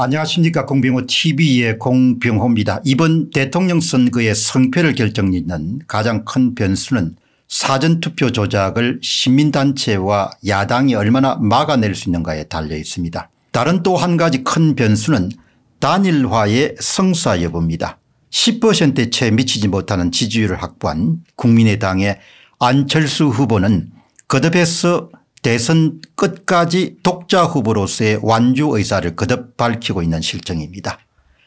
안녕하십니까 공병호 tv의 공병호입니다. 이번 대통령 선거의 성패를 결정짓는 가장 큰 변수는 사전투표 조작을 시민단체와 야당이 얼마나 막아낼 수 있는가에 달려 있습니다. 다른 또 한 가지 큰 변수는 단일화의 성사 여부입니다. 10%채 미치지 못하는 지지율을 확보한 국민의당의 안철수 후보는 거듭해서 대선 끝까지 독자 후보로서의 완주 의사를 거듭 밝히고 있는 실정입니다.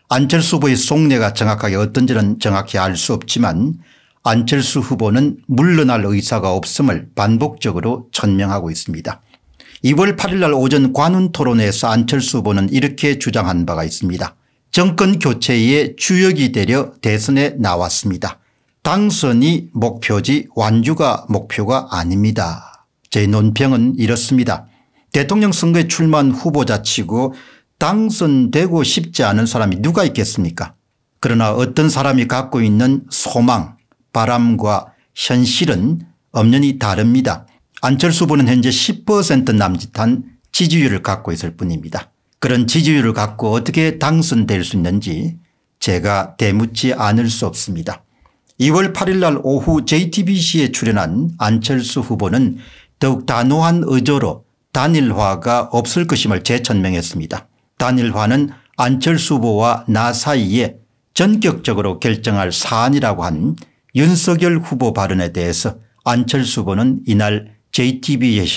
안철수 후보의 속내가 정확하게 어떤지는 정확히 알 수 없지만 안철수 후보는 물러날 의사가 없음을 반복적으로 천명하고 있습니다. 2월 8일 날 오전 관훈 토론회에서 안철수 후보는 이렇게 주장한 바가 있습니다. 정권 교체의 주역이 되려 대선에 나왔습니다. 당선이 목표지 완주가 목표가 아닙니다. 제 논평은 이렇습니다. 대통령 선거에 출마한 후보자 치고 당선되고 싶지 않은 사람이 누가 있겠습니까 그러나 어떤 사람이 갖고 있는 소망 바람과 현실은 엄연히 다릅니다. 안철수 후보는 현재 10% 남짓한 지지율을 갖고 있을 뿐입니다. 그런 지지율을 갖고 어떻게 당선될 수 있는지 제가 대묻지 않을 수 없습니다. 2월 8일 날 오후 JTBC에 출연한 안철수 후보는 더욱 단호한 의조로 단일화가 없을 것임을 재천명했습니다. 단일화는 안철수 후보와 나 사이에 전격적으로 결정할 사안이라고 한 윤석열 후보 발언에 대해서 안철수 후보는 이날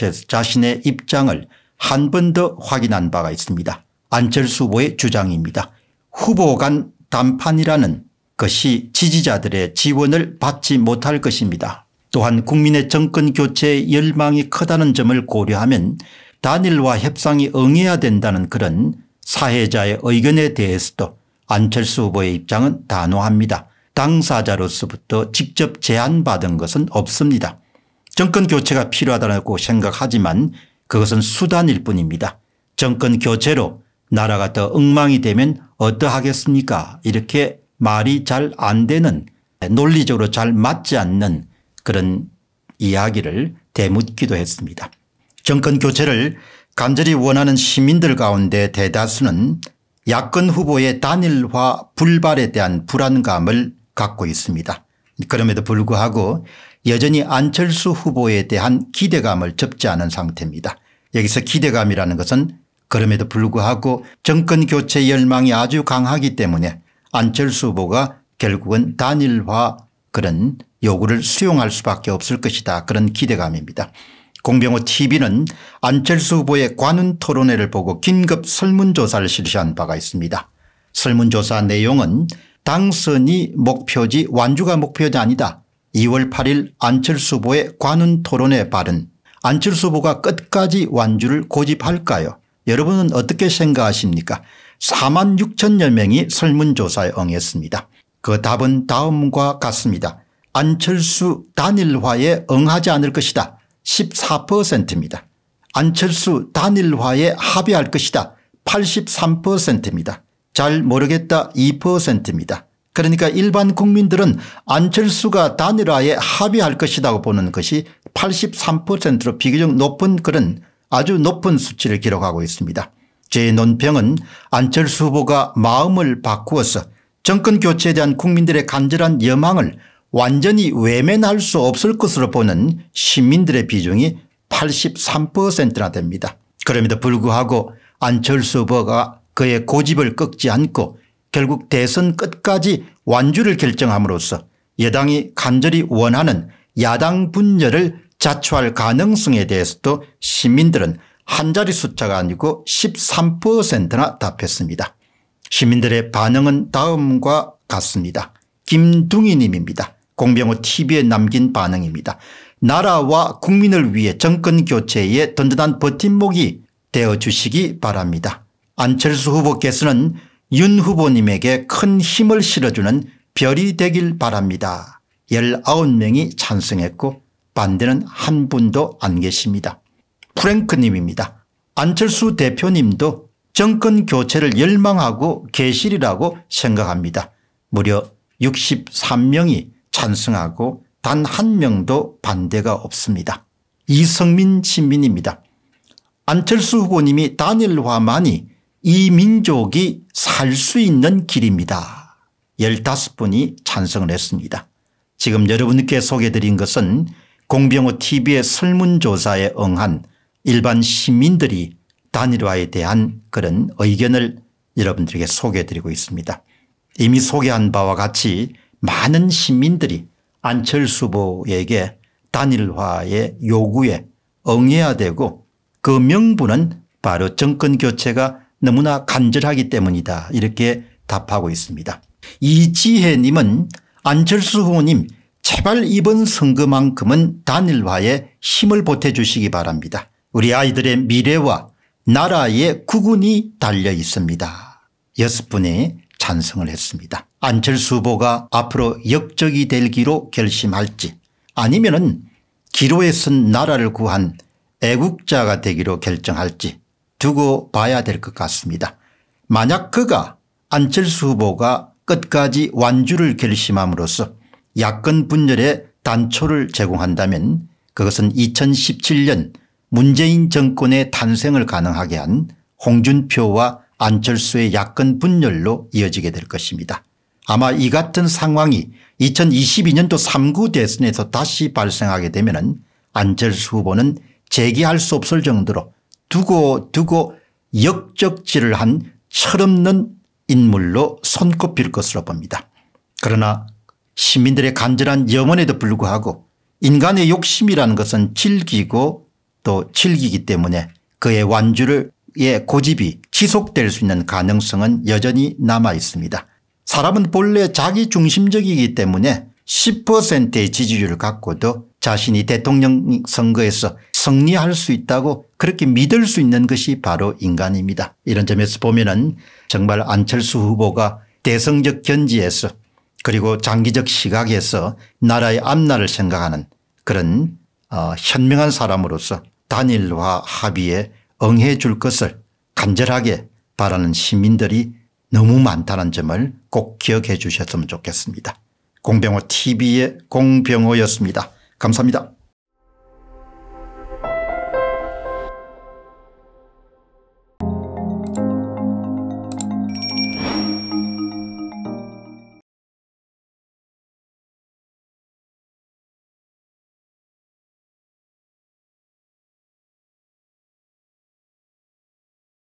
JTBC에서 자신의 입장을 한 번 더 확인한 바가 있습니다. 안철수 후보의 주장입니다. 후보 간 담판이라는 것이 지지자들의 지원을 받지 못할 것입니다. 또한 국민의 정권 교체의 열망이 크다는 점을 고려하면 단일화 협상이 응해야 된다는 그런 사회자의 의견에 대해서도 안철수 후보의 입장은 단호합니다. 당사자로서부터 직접 제안받은 것은 없습니다. 정권 교체가 필요하다고 생각하지만 그것은 수단일 뿐입니다. 정권 교체로 나라가 더 엉망이 되면 어떠하겠습니까 이렇게 말이 잘 안 되는 논리적으로 잘 맞지 않는 그런 이야기를 대묻기도 했습니다. 정권 교체를 간절히 원하는 시민들 가운데 대다수는 야권 후보의 단일화 불발에 대한 불안감을 갖고 있습니다. 그럼에도 불구하고 여전히 안철수 후보에 대한 기대감을 접지 않은 상태입니다. 여기서 기대감이라는 것은 그럼에도 불구하고 정권 교체 열망이 아주 강하기 때문에 안철수 후보가 결국은 단일화 그런 요구를 수용할 수밖에 없을 것이다 그런 기대감입니다. 공병호 tv는 안철수 후보의 관훈 토론회를 보고 긴급 설문조사를 실시한 바가 있습니다. 설문조사 내용은 당선이 목표지 완주가 목표지 아니다 2월 8일 안철수 후보의 관훈 토론회 발언 안철수 후보가 끝까지 완주를 고집할까요 여러분은 어떻게 생각하십니까 4만 6천여 명이 설문조사에 응했습니다. 그 답은 다음과 같습니다. 안철수 단일화에 응하지 않을 것이다. 14%입니다. 안철수 단일화에 합의할 것이다. 83%입니다. 잘 모르겠다 2%입니다. 그러니까 일반 국민들은 안철수가 단일화에 합의할 것이라고 보는 것이 83%로 비교적 높은 그런 아주 높은 수치를 기록하고 있습니다. 제 논평은 안철수 후보가 마음을 바꾸어서 정권 교체에 대한 국민들의 간절한 여망을 완전히 외면할 수 없을 것으로 보는 시민들의 비중이 83%나 됩니다. 그럼에도 불구하고 안철수 후보가 그의 고집을 꺾지 않고 결국 대선 끝까지 완주를 결정함으로써 여당이 간절히 원하는 야당 분열을 자초할 가능성에 대해서도 시민들은 한자리 숫자가 아니고 13%나 답했습니다. 시민들의 반응은 다음과 같습니다. 김둥이 님입니다. 공병호 tv에 남긴 반응입니다. 나라와 국민을 위해 정권 교체에 든든한 버팀목이 되어 주시기 바랍니다. 안철수 후보께서는 윤 후보님에게 큰 힘을 실어주는 별이 되길 바랍니다. 19명이 찬성했고 반대는 한 분도 안 계십니다. 프랭크님입니다. 안철수 대표님도 정권 교체를 열망하고 계시리라고 생각합니다. 무려 63명이 찬성하고 단 한 명도 반대가 없습니다. 이성민 시민입니다 안철수 후보님이 단일화만이 이 민족이 살 수 있는 길입니다. 15분이 찬성을 했습니다. 지금 여러분께 소개드린 것은 공병호TV의 설문조사에 응한 일반 시민들이 단일화에 대한 그런 의견을 여러분들에게 소개해드리고 있습니다. 이미 소개한 바와 같이 많은 시민들이 안철수 보에게 단일화의 요구에 응해야 되고 그 명분은 바로 정권 교체가 너무나 간절하기 때문이다 이렇게 답하고 있습니다. 이지혜님은 안철수 후보님 제발 이번 선거만큼은 단일화에 힘을 보태주시기 바랍니다. 우리 아이들의 미래와 나라의 구군이 달려 있습니다. 여섯 분이 찬성을 했습니다. 안철수 후보가 앞으로 역적이 될 기로 결심할지 아니면 은 기로에 쓴 나라를 구한 애국자가 되기로 결정할지 두고 봐야 될 것 같습니다. 만약 그가 안철수 후보가 끝까지 완주를 결심함으로써 야권 분열의 단초를 제공한다면 그것은 2017년 문재인 정권의 탄생을 가능하게 한 홍준표와 안철수의 야권 분열로 이어지게 될 것입니다. 아마 이 같은 상황이 2022년도 3구 대선에서 다시 발생하게 되면 안철수 후보는 재기할 수 없을 정도로 두고 두고 역적질을 한 철없는 인물로 손꼽힐 것으로 봅니다. 그러나 시민들의 간절한 염원에도 불구하고 인간의 욕심이라는 것은 질기고 또 질기기 때문에 그의 완주를 의 예, 고집이 지속될 수 있는 가능성은 여전히 남아 있습니다. 사람은 본래 자기 중심적이기 때문에 10%의 지지율을 갖고도 자신이 대통령 선거에서 승리할 수 있다고 그렇게 믿을 수 있는 것이 바로 인간입니다. 이런 점에서 보면 은 정말 안철수 후보가 대성적 견지에서 그리고 장기적 시각에서 나라의 앞날을 생각하는 그런 어 현명한 사람으로서 단일화 합의에 응해 줄 것을 간절하게 바라는 시민들이 너무 많다는 점을 꼭 기억해 주셨으면 좋겠습니다. 공병호 tv의 공병호였습니다. 감사합니다.